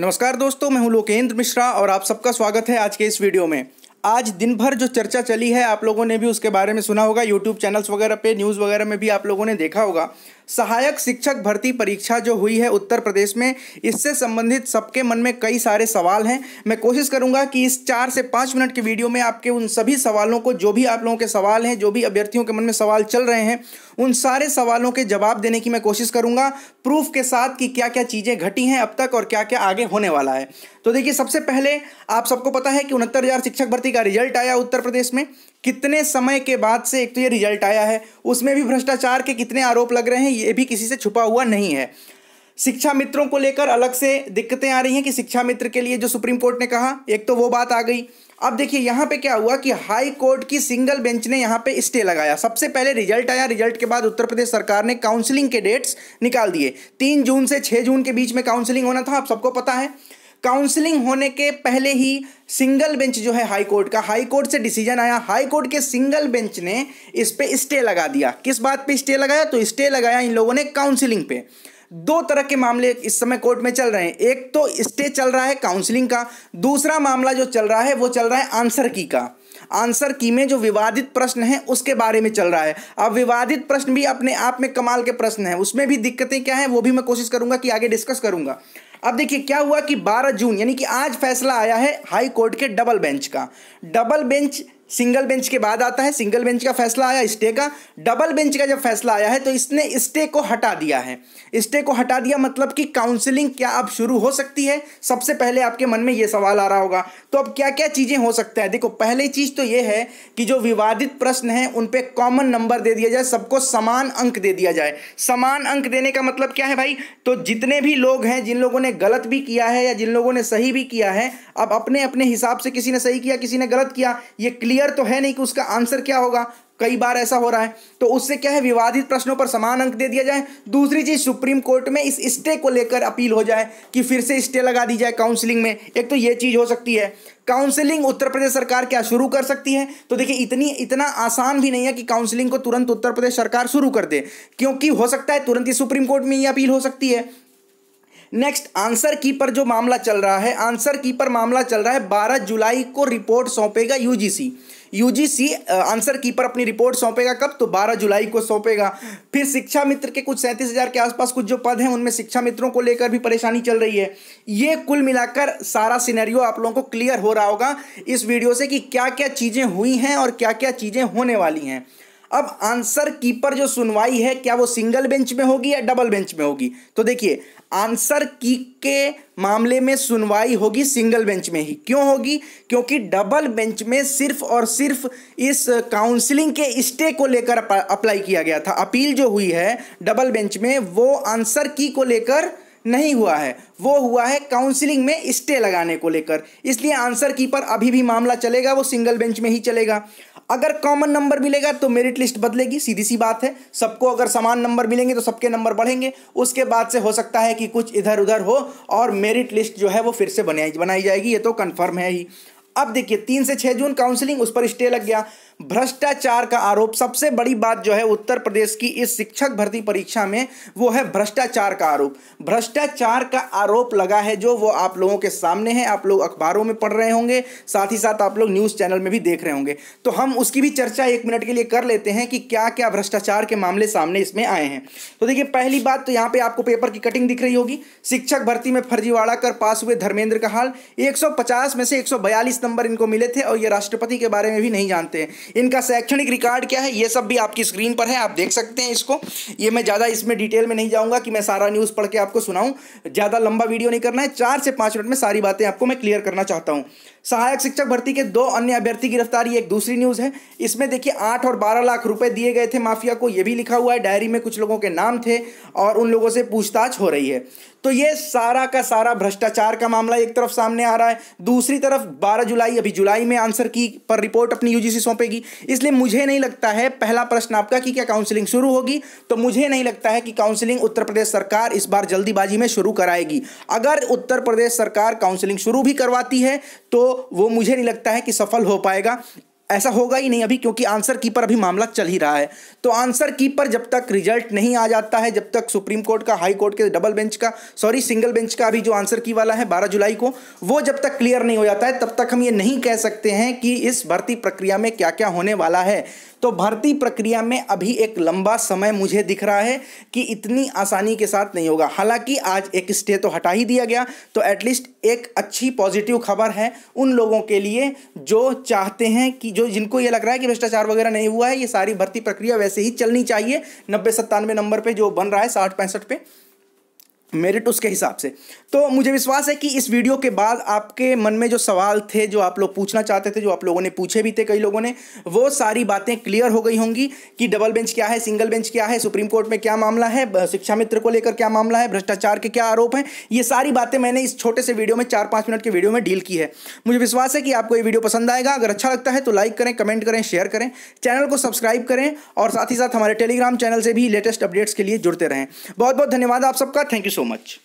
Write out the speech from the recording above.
नमस्कार दोस्तों मैं हूं लोकेंद्र मिश्रा और आप सबका स्वागत है आज के इस वीडियो में आज दिन भर जो चर्चा चली है आप लोगों ने भी उसके बारे में सुना होगा यूट्यूब चैनल्स वगैरह पे न्यूज़ वगैरह में भी आप लोगों ने देखा होगा सहायक शिक्षक भर्ती परीक्षा जो हुई है उत्तर प्रदेश में इससे संबंधित सबके मन में कई सारे सवाल हैं मैं कोशिश करूंगा कि इस चार से पाँच मिनट की वीडियो में आपके उन सभी सवालों को जो भी आप लोगों के सवाल हैं जो भी अभ्यर्थियों के मन में सवाल चल रहे हैं उन सारे सवालों के जवाब देने की मैं कोशिश करूंगा प्रूफ के साथ कि क्या क्या चीज़ें घटी हैं अब तक और क्या क्या आगे होने वाला है तो देखिए सबसे पहले आप सबको पता है कि उनहत्तर हज़ार शिक्षक भर्ती का रिजल्ट आया उत्तर प्रदेश में कितने समय के बाद से एक तो ये रिजल्ट आया है उसमें भी भ्रष्टाचार के कितने आरोप लग रहे हैं ये भी किसी से छुपा हुआ नहीं है शिक्षा मित्रों को लेकर अलग से दिक्कतें आ रही हैं कि शिक्षा मित्र के लिए जो सुप्रीम कोर्ट ने कहा एक तो वो बात आ गई अब देखिए यहाँ पे क्या हुआ कि हाई कोर्ट की सिंगल बेंच ने यहाँ पे स्टे लगाया सबसे पहले रिजल्ट आया रिजल्ट के बाद उत्तर प्रदेश सरकार ने काउंसलिंग के डेट्स निकाल दिए तीन जून से छः जून के बीच में काउंसलिंग होना था आप सबको पता है काउंसलिंग होने के पहले ही सिंगल बेंच जो है हाई कोर्ट का हाई कोर्ट से डिसीजन आया हाई कोर्ट के सिंगल बेंच ने इस पे स्टे लगा दिया किस बात पे स्टे लगाया तो स्टे लगाया इन लोगों ने काउंसलिंग पे दो तरह के मामले इस समय कोर्ट में चल रहे हैं एक तो स्टे चल रहा है काउंसलिंग का दूसरा मामला जो चल रहा है वो चल रहा है आंसर की का आंसर की में जो विवादित प्रश्न है उसके बारे में चल रहा है अब विवादित प्रश्न भी अपने आप में कमाल के प्रश्न है उसमें भी दिक्कतें क्या हैं वो भी मैं कोशिश करूंगा कि आगे डिस्कस करूंगा अब देखिए क्या हुआ कि 12 जून यानी कि आज फैसला आया है हाई कोर्ट के डबल बेंच का डबल बेंच सिंगल बेंच के बाद आता है सिंगल बेंच का फैसला आया स्टे का डबल बेंच का जब फैसला आया है तो इसने स्टे को हटा दिया है स्टे को हटा दिया मतलब कि काउंसलिंग क्या अब शुरू हो सकती है सबसे पहले आपके मन में ये सवाल आ रहा होगा तो अब क्या क्या चीज़ें हो सकता है देखो पहली चीज़ तो ये है कि जो विवादित प्रश्न है उन पर कॉमन नंबर दे दिया जाए सबको समान अंक दे दिया जाए समान अंक देने का मतलब क्या है भाई तो जितने भी लोग हैं जिन लोगों ने गलत भी किया है या जिन लोगों ने सही भी किया है अब अपने अपने हिसाब से किसी ने सही किया किसी ने गलत किया ये क्लियर क्लियर तो है नहीं कि उसका आंसर क्या होगा कई बार ऐसा हो रहा है तो उससे क्या है विवादित प्रश्नों पर समान अंक दे दिया जाए दूसरी चीज सुप्रीम कोर्ट में इस स्टे को लेकर अपील हो जाए कि फिर से स्टे लगा दी जाए काउंसलिंग में एक तो ये चीज हो सकती है काउंसलिंग उत्तर प्रदेश सरकार क्या शुरू कर सकती है तो देखिए इतनी इतना आसान भी नहीं है कि काउंसलिंग को तुरंत उत्तर प्रदेश सरकार शुरू कर दे क्योंकि हो सकता है तुरंत ही सुप्रीम कोर्ट में ये अपील हो सकती है नेक्स्ट आंसर की पर जो मामला चल रहा है आंसर की पर मामला चल रहा है 12 जुलाई को रिपोर्ट सौंपेगा यूजीसी यूजीसी आंसर कीपर अपनी रिपोर्ट सौंपेगा कब तो 12 जुलाई को सौंपेगा फिर शिक्षा मित्र के कुछ सैंतीस हज़ार के आसपास कुछ जो पद हैं उनमें शिक्षा मित्रों को लेकर भी परेशानी चल रही है ये कुल मिलाकर सारा सिनेरियो आप लोगों को क्लियर हो रहा होगा इस वीडियो से कि क्या क्या चीज़ें हुई हैं और क्या क्या चीज़ें होने वाली हैं अब आंसर कीपर जो सुनवाई है क्या वो सिंगल बेंच में होगी या डबल बेंच में होगी तो देखिए आंसर की के मामले में सुनवाई होगी सिंगल बेंच में ही क्यों होगी क्योंकि डबल बेंच में सिर्फ और सिर्फ इस काउंसलिंग के स्टे को लेकर अप्लाई किया गया था अपील जो हुई है डबल बेंच में वो आंसर की को लेकर नहीं हुआ है वो हुआ है काउंसलिंग में स्टे लगाने को लेकर इसलिए आंसर कीपर अभी भी मामला चलेगा वो सिंगल बेंच में ही चलेगा अगर कॉमन नंबर मिलेगा तो मेरिट लिस्ट बदलेगी सीधी सी बात है सबको अगर समान नंबर मिलेंगे तो सबके नंबर बढ़ेंगे उसके बाद से हो सकता है कि कुछ इधर उधर हो और मेरिट लिस्ट जो है वो फिर से बनाई बनाई जाएगी ये तो कन्फर्म है ही अब देखिए तीन से छः जून काउंसिलिंग उस पर स्टे लग गया भ्रष्टाचार का आरोप सबसे बड़ी बात जो है उत्तर प्रदेश की इस शिक्षक भर्ती परीक्षा में वो है भ्रष्टाचार का आरोप भ्रष्टाचार का आरोप लगा है जो वो आप लोगों के सामने है आप लोग अखबारों में पढ़ रहे होंगे साथ ही साथ आप लोग न्यूज़ चैनल में भी देख रहे होंगे तो हम उसकी भी चर्चा एक मिनट के लिए कर लेते हैं कि क्या क्या भ्रष्टाचार के मामले सामने इसमें आए हैं तो देखिए पहली बात तो यहाँ पे आपको पेपर की कटिंग दिख रही होगी शिक्षक भर्ती में फर्जीवाड़ा कर पास हुए धर्मेंद्र का हाल एक में से एक नंबर इनको मिले थे और ये राष्ट्रपति के बारे में भी नहीं जानते हैं इनका शैक्षणिक रिकॉर्ड क्या है ये सब भी आपकी स्क्रीन पर है आप देख सकते हैं इसको ये मैं ज़्यादा इसमें डिटेल में नहीं जाऊँगा कि मैं सारा न्यूज़ पढ़ के आपको सुनाऊँ ज़्यादा लंबा वीडियो नहीं करना है चार से पाँच मिनट में सारी बातें आपको मैं क्लियर करना चाहता हूँ सहायक शिक्षक भर्ती के दो अन्य अभ्यर्थी गिरफ्तारी एक दूसरी न्यूज़ है इसमें देखिए आठ और बारह लाख रुपए दिए गए थे माफिया को यह भी लिखा हुआ है डायरी में कुछ लोगों के नाम थे और उन लोगों से पूछताछ हो रही है तो ये सारा का सारा भ्रष्टाचार का मामला एक तरफ सामने आ रहा है दूसरी तरफ 12 जुलाई अभी जुलाई में आंसर की पर रिपोर्ट अपनी यूजीसी सौंपेगी इसलिए मुझे नहीं लगता है पहला प्रश्न आपका कि क्या काउंसलिंग शुरू होगी तो मुझे नहीं लगता है कि काउंसलिंग उत्तर प्रदेश सरकार इस बार जल्दीबाजी में शुरू कराएगी अगर उत्तर प्रदेश सरकार काउंसलिंग शुरू भी करवाती है तो वो मुझे नहीं लगता है कि सफल हो पाएगा ऐसा होगा ही नहीं अभी क्योंकि आंसर की पर अभी मामला चल ही रहा है तो आंसर की पर जब तक रिजल्ट नहीं आ जाता है जब तक सुप्रीम कोर्ट का हाई कोर्ट के डबल बेंच का सॉरी सिंगल बेंच का अभी जो आंसर की वाला है 12 जुलाई को वो जब तक क्लियर नहीं हो जाता है तब तक हम ये नहीं कह सकते हैं कि इस भर्ती प्रक्रिया में क्या क्या होने वाला है तो भर्ती प्रक्रिया में अभी एक लंबा समय मुझे दिख रहा है कि इतनी आसानी के साथ नहीं होगा हालांकि आज एक स्टे तो हटा ही दिया गया तो एटलीस्ट एक अच्छी पॉजिटिव खबर है उन लोगों के लिए जो चाहते हैं कि जो जिनको ये लग रहा है कि भ्रष्टाचार वगैरह नहीं हुआ है ये सारी भर्ती प्रक्रिया वैसे ही चलनी चाहिए नब्बे सत्तानवे नंबर पर जो बन रहा है साठ पैंसठ पे मेरिट उसके हिसाब से तो मुझे विश्वास है कि इस वीडियो के बाद आपके मन में जो सवाल थे जो आप लोग पूछना चाहते थे जो आप लोगों ने पूछे भी थे कई लोगों ने वो सारी बातें क्लियर हो गई होंगी कि डबल बेंच क्या है सिंगल बेंच क्या है सुप्रीम कोर्ट में क्या मामला है शिक्षा मित्र को लेकर क्या मामला है भ्रष्टाचार के क्या आरोप हैं ये सारी बातें मैंने इस छोटे से वीडियो में चार पाँच मिनट के वीडियो में डील की है मुझे विश्वास है कि आपको ये वीडियो पसंद आएगा अगर अच्छा लगता है तो लाइक करें कमेंट करें शेयर करें चैनल को सब्सक्राइब करें और साथ ही साथ हमारे टेलीग्राम चैनल से भी लेटेस्ट अपडेट्स के लिए जुड़ते रहें बहुत बहुत धन्यवाद आप सबका थैंक यू so much.